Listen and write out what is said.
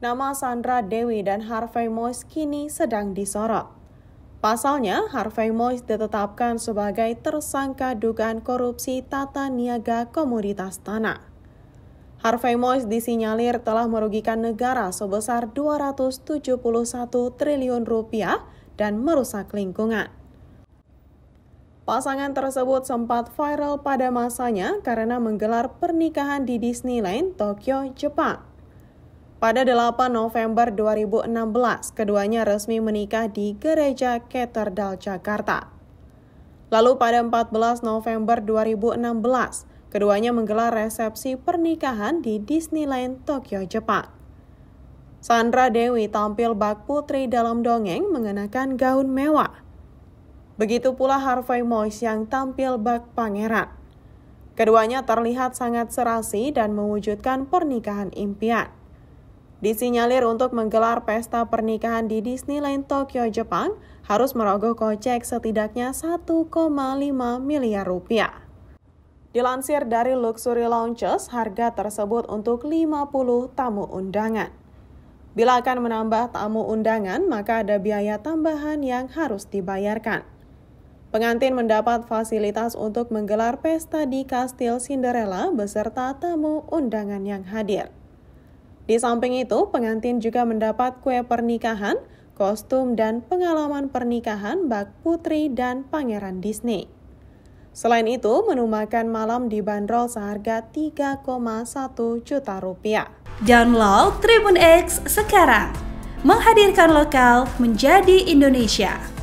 Nama Sandra Dewi dan Harvey Moise kini sedang disorot. Pasalnya, Harvey Moise ditetapkan sebagai tersangka dugaan korupsi tata niaga komoditas tanah. Harvey Moise disinyalir telah merugikan negara sebesar 271 triliun rupiah dan merusak lingkungan. Pasangan tersebut sempat viral pada masanya karena menggelar pernikahan di Disneyland, Tokyo, Jepang. Pada 8 November 2016, keduanya resmi menikah di Gereja Katedral Jakarta. Lalu pada 14 November 2016, keduanya menggelar resepsi pernikahan di Disneyland Tokyo, Jepang. Sandra Dewi tampil bak putri dalam dongeng mengenakan gaun mewah. Begitu pula Harvey Mois yang tampil bak pangeran. Keduanya terlihat sangat serasi dan mewujudkan pernikahan impian disinyalir untuk menggelar pesta pernikahan di Disneyland Tokyo, Jepang, harus merogoh kocek setidaknya 1,5 miliar rupiah. Dilansir dari Luxury Launches, harga tersebut untuk 50 tamu undangan. Bila akan menambah tamu undangan, maka ada biaya tambahan yang harus dibayarkan. Pengantin mendapat fasilitas untuk menggelar pesta di Kastil Cinderella beserta tamu undangan yang hadir. Di samping itu, pengantin juga mendapat kue pernikahan, kostum dan pengalaman pernikahan bak putri dan pangeran Disney. Selain itu, menu makan malam dibanderol seharga 3,1 juta rupiah. Download Tribun X sekarang. Menghadirkan lokal menjadi Indonesia.